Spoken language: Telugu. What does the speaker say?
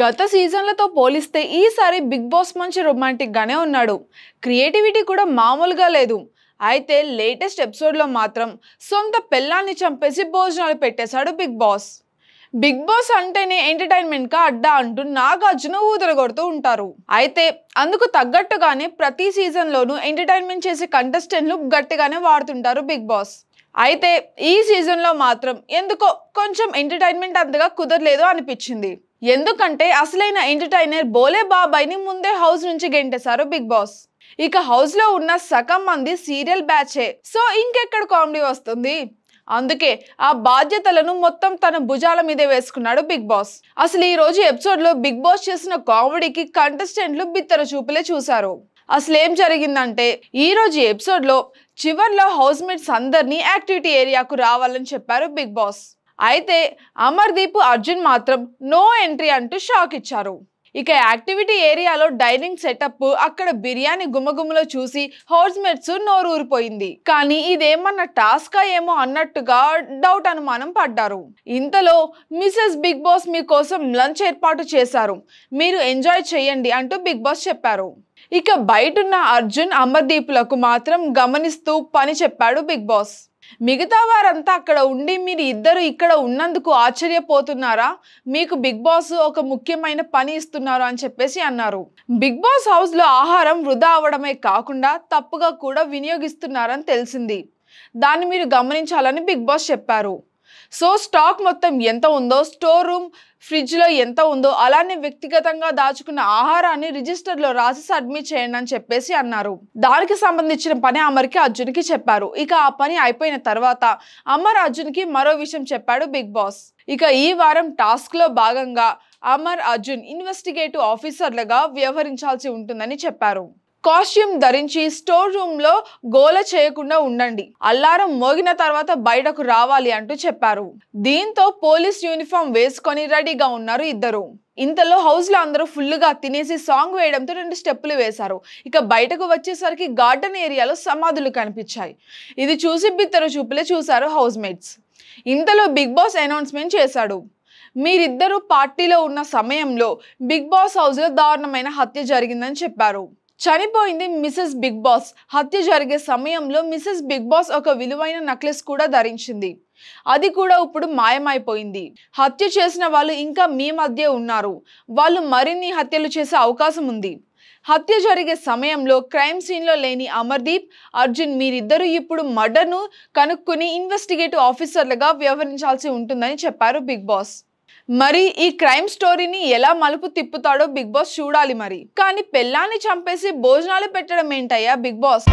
గత సీజన్లతో పోలిస్తే ఈసారి బిగ్ బాస్ మంచి రొమాంటిక్గానే ఉన్నాడు క్రియేటివిటీ కూడా మామూలుగా లేదు అయితే లేటెస్ట్ ఎపిసోడ్లో మాత్రం సొంత పెళ్ళాన్ని చంపేసి భోజనాలు పెట్టేశాడు బిగ్ బాస్ బిగ్ బాస్ అంటేనే ఎంటర్టైన్మెంట్గా అడ్డా అంటూ నాగార్జున ఊదరగొడుతూ ఉంటారు అయితే అందుకు తగ్గట్టుగానే ప్రతి సీజన్లోనూ ఎంటర్టైన్మెంట్ చేసే కంటెస్టెంట్లు గట్టిగానే వాడుతుంటారు బిగ్ బాస్ అయితే ఈ సీజన్లో మాత్రం ఎందుకో కొంచెం ఎంటర్టైన్మెంట్ అంతగా కుదరలేదు అనిపించింది ఎందుకంటే అసలైన ఎంటర్టైనర్ బోలే బాబాయ్ని ముందే హౌస్ నుంచి గెంటేశారు బిగ్ బాస్ ఇక హౌస్లో ఉన్న సగం మంది సీరియల్ బ్యాచే సో ఇంకెక్కడ కామెడీ వస్తుంది అందుకే ఆ బాధ్యతలను మొత్తం తన భుజాల మీదే వేసుకున్నాడు బిగ్ బాస్ అసలు ఈ రోజు ఎపిసోడ్లో బిగ్ బాస్ చేసిన కామెడీకి కంటెస్టెంట్లు బిత్తర చూపులే చూశారు అసలు ఏం జరిగిందంటే ఎపిసోడ్ ఎపిసోడ్లో చివర్లో హౌస్ మేట్స్ అందరినీ యాక్టివిటీ ఏరియాకు రావాలని చెప్పారు బిగ్ బాస్ అయితే అమర్దీప్ అర్జున్ మాత్రం నో ఎంట్రీ అంటూ షాక్ ఇచ్చారు ఇక యాక్టివిటీ ఏరియాలో డైనింగ్ సెటప్ అక్కడ బిర్యానీ గుమగుమలో చూసి హోర్స్మెట్స్ నోరూరిపోయింది కానీ ఇదేమన్నా టాస్కా ఏమో అన్నట్టుగా డౌట్ అనుమానం పడ్డారు ఇంతలో మిసెస్ బిగ్ బాస్ మీకోసం లంచ్ ఏర్పాటు చేశారు మీరు ఎంజాయ్ చేయండి అంటూ బిగ్ బాస్ చెప్పారు ఇక బయటున్న అర్జున్ అమర్దీప్లకు మాత్రం గమనిస్తూ పని చెప్పాడు బిగ్ బాస్ మిగతా వారంతా అక్కడ ఉండి మీరు ఇద్దరు ఇక్కడ ఉన్నందుకు ఆశ్చర్యపోతున్నారా మీకు బిగ్ బాస్ ఒక ముఖ్యమైన పని ఇస్తున్నారు అని చెప్పేసి అన్నారు బిగ్ బాస్ హౌస్లో ఆహారం వృధా అవడమే కాకుండా తప్పుగా కూడా వినియోగిస్తున్నారని తెలిసింది దాన్ని మీరు గమనించాలని బిగ్ బాస్ చెప్పారు సో స్టాక్ మొత్తం ఎంత ఉందో స్టోర్ రూమ్ ఫ్రిడ్జ్లో ఎంత ఉందో అలానే వ్యక్తిగతంగా దాచుకున్న ఆహారాన్ని రిజిస్టర్లో రాసి సబ్మిట్ చేయండి అని చెప్పేసి అన్నారు దానికి సంబంధించిన పని అమర్కి అర్జున్కి చెప్పారు ఇక ఆ పని అయిపోయిన తర్వాత అమర్ అర్జున్కి మరో విషయం చెప్పాడు బిగ్ బాస్ ఇక ఈ వారం టాస్క్లో భాగంగా అమర్ అర్జున్ ఇన్వెస్టిగేటివ్ ఆఫీసర్లుగా వ్యవహరించాల్సి ఉంటుందని చెప్పారు కాస్ట్యూమ్ ధరించి స్టోర్ రూమ్లో గోల చేయకుండా ఉండండి అల్లారం మోగిన తర్వాత బయటకు రావాలి అంటూ చెప్పారు దీంతో పోలీస్ యూనిఫామ్ వేసుకొని రెడీగా ఉన్నారు ఇద్దరు ఇంతలో హౌస్లో అందరూ గా తినేసి సాంగ్ వేయడంతో రెండు స్టెప్పులు వేశారు ఇక బయటకు వచ్చేసరికి గార్డెన్ ఏరియాలో సమాధులు కనిపించాయి ఇది చూసి బిత్తరు చూపులే చూశారు హౌస్ మేట్స్ ఇంతలో బిగ్ బాస్ అనౌన్స్మెంట్ చేశాడు మీరిద్దరూ పార్టీలో ఉన్న సమయంలో బిగ్ బాస్ హౌస్లో దారుణమైన హత్య జరిగిందని చెప్పారు చనిపోయింది మిసెస్ బిగ్ బాస్ హత్య జరిగే సమయంలో మిసెస్ బిగ్ బాస్ ఒక విలువైన నెక్లెస్ కూడా ధరించింది అది కూడా ఇప్పుడు మాయమైపోయింది హత్య చేసిన వాళ్ళు ఇంకా మీ మధ్య ఉన్నారు వాళ్ళు మరిన్ని హత్యలు చేసే అవకాశం ఉంది హత్య జరిగే సమయంలో క్రైమ్ సీన్లో లేని అమర్దీప్ అర్జున్ మీరిద్దరూ ఇప్పుడు మర్డర్ను కనుక్కుని ఇన్వెస్టిగేటివ్ ఆఫీసర్లుగా వ్యవహరించాల్సి ఉంటుందని చెప్పారు బిగ్ బాస్ మరి ఈ క్రైమ్ స్టోరీని ఎలా మలుపు తిప్పుతాడో బిగ్ బాస్ చూడాలి మరి కానీ పెళ్ళాన్ని చంపేసి భోజనాలు పెట్టడం ఏంటయ్యా బిగ్ బాస్